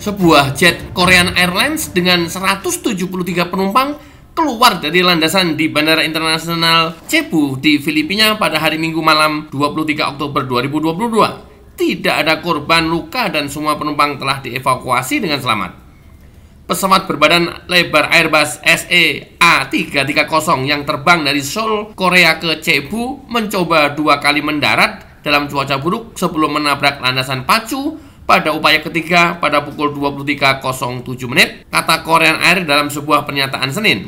sebuah jet Korean Airlines dengan 173 penumpang keluar dari landasan di Bandara Internasional Cebu di Filipina pada hari Minggu malam 23 Oktober 2022. Tidak ada korban luka dan semua penumpang telah dievakuasi dengan selamat. Pesawat berbadan lebar Airbus SE-A330 yang terbang dari Seoul, Korea ke Cebu mencoba dua kali mendarat dalam cuaca buruk sebelum menabrak landasan pacu pada upaya ketiga pada pukul 23.07 menit, kata Korean Air dalam sebuah pernyataan Senin.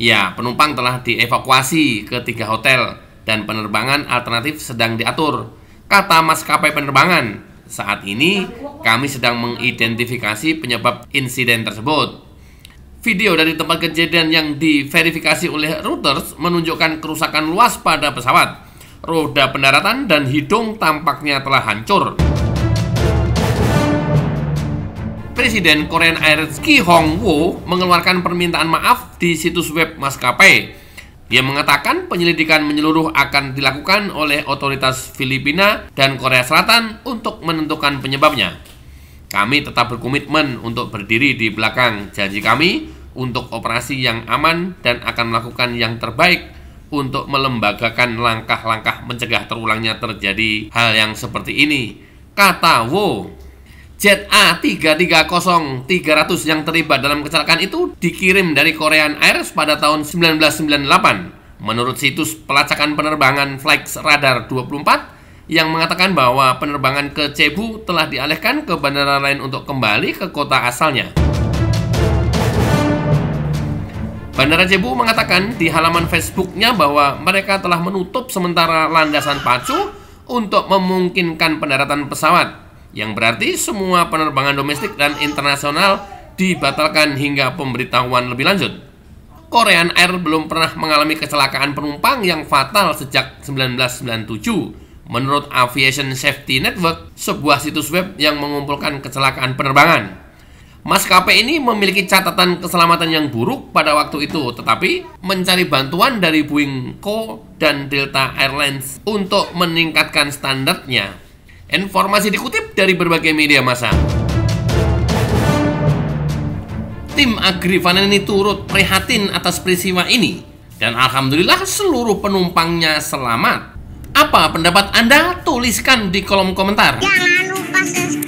Ya, penumpang telah dievakuasi ke tiga hotel dan penerbangan alternatif sedang diatur. Kata maskapai penerbangan, saat ini kami sedang mengidentifikasi penyebab insiden tersebut. Video dari tempat kejadian yang diverifikasi oleh Reuters menunjukkan kerusakan luas pada pesawat. Roda pendaratan dan hidung tampaknya telah hancur. Presiden Korean Air Ki Hong Woo mengeluarkan permintaan maaf di situs web maskapai. Dia mengatakan penyelidikan menyeluruh akan dilakukan oleh otoritas Filipina dan Korea Selatan untuk menentukan penyebabnya. Kami tetap berkomitmen untuk berdiri di belakang janji kami untuk operasi yang aman dan akan melakukan yang terbaik untuk melembagakan langkah-langkah mencegah terulangnya terjadi hal yang seperti ini, kata Wo. ZA330300 yang terlibat dalam kecelakaan itu dikirim dari Korean Air pada tahun 1998. Menurut situs pelacakan penerbangan Flex Radar 24 yang mengatakan bahwa penerbangan ke Cebu telah dialihkan ke bandara lain untuk kembali ke kota asalnya. Bandara Cebu mengatakan di halaman Facebooknya bahwa mereka telah menutup sementara landasan pacu untuk memungkinkan pendaratan pesawat yang berarti semua penerbangan domestik dan internasional dibatalkan hingga pemberitahuan lebih lanjut. Korean Air belum pernah mengalami kecelakaan penumpang yang fatal sejak 1997. Menurut Aviation Safety Network, sebuah situs web yang mengumpulkan kecelakaan penerbangan. Maskapai ini memiliki catatan keselamatan yang buruk pada waktu itu, tetapi mencari bantuan dari Boeing Co dan Delta Airlines untuk meningkatkan standarnya. Informasi dikutip dari berbagai media massa. Tim Agri Vaneni turut prihatin atas peristiwa ini dan alhamdulillah seluruh penumpangnya selamat. Apa pendapat Anda? Tuliskan di kolom komentar. Jangan lupa subscribe.